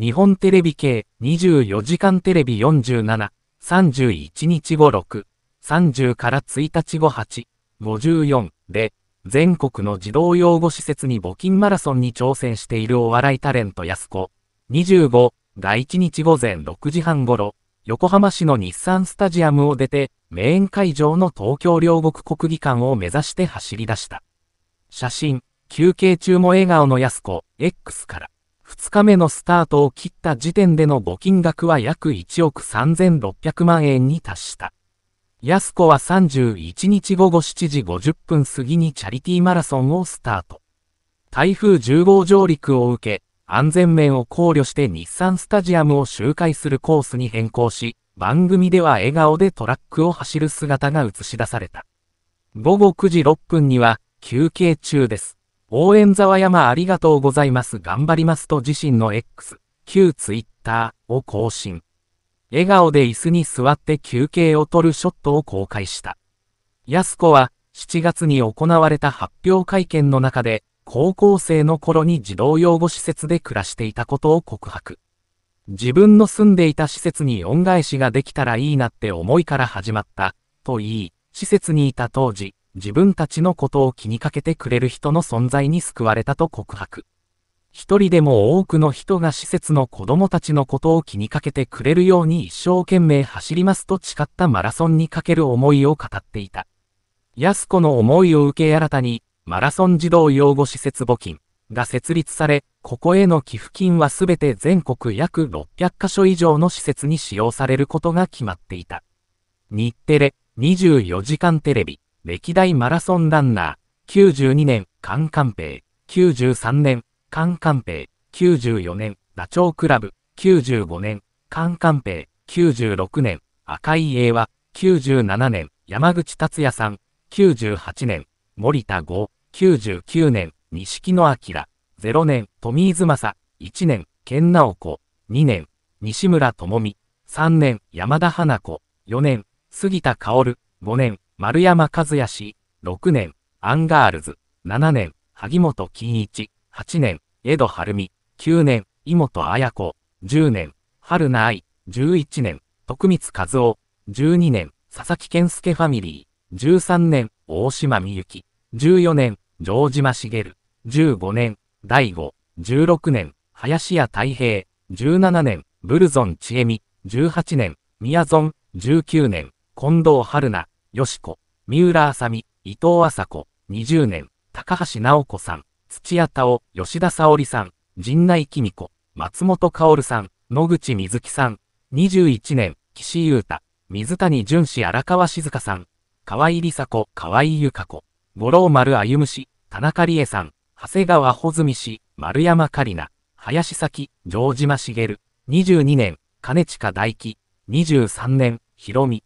日本テレビ系24時間テレビ47、31日後6、30から1日後8、54で、全国の児童養護施設に募金マラソンに挑戦しているお笑いタレント安子、25が1日午前6時半頃、横浜市の日産スタジアムを出て、メイン会場の東京両国国技館を目指して走り出した。写真、休憩中も笑顔の安子、X から。二日目のスタートを切った時点での募金額は約1億3600万円に達した。安子は31日午後7時50分過ぎにチャリティーマラソンをスタート。台風10号上陸を受け、安全面を考慮して日産スタジアムを周回するコースに変更し、番組では笑顔でトラックを走る姿が映し出された。午後9時6分には休憩中です。応援沢山ありがとうございます頑張りますと自身の X、旧 Twitter を更新。笑顔で椅子に座って休憩を取るショットを公開した。安子は7月に行われた発表会見の中で、高校生の頃に児童養護施設で暮らしていたことを告白。自分の住んでいた施設に恩返しができたらいいなって思いから始まった、と言い、施設にいた当時、自分たちのことを気にかけてくれる人の存在に救われたと告白。一人でも多くの人が施設の子供たちのことを気にかけてくれるように一生懸命走りますと誓ったマラソンにかける思いを語っていた。安子の思いを受け新たに、マラソン児童養護施設募金が設立され、ここへの寄付金はすべて全国約600カ所以上の施設に使用されることが決まっていた。日テレ24時間テレビ歴代マラソンランナー、92年、カンカンペイ、93年、カンカンペイ、94年、ダチョウクラブ、95年、カンカンペイ、96年、赤い英和、97年、山口達也さん、98年、森田剛、99年、西木野明、0年、富井正、1年、健直子、2年、西村智美、3年、山田花子、4年、杉田薫、5年、丸山和也氏、6年、アンガールズ、7年、萩本欽一、8年、江戸晴美、9年、井本綾子、10年、春菜愛、11年、徳光和夫、12年、佐々木健介ファミリー、13年、大島美幸、14年、城島茂、15年、大悟、16年、林家太平、17年、ブルゾン千恵美、18年、宮園、19年、近藤春菜、よしこ、三浦あさみ、伊藤麻子、20年、高橋直子さん、土屋太夫、吉田沙織さん、陣内紀美子、松本薫さん、野口みずきさん、21年、岸優太、水谷淳氏荒川静香さん、河合梨沙子、河合由か子、五郎丸歩む氏、田中理恵さん、長谷川穂積氏、丸山香里奈、林崎、城島茂、22年、金近大輝、23年、ひろみ、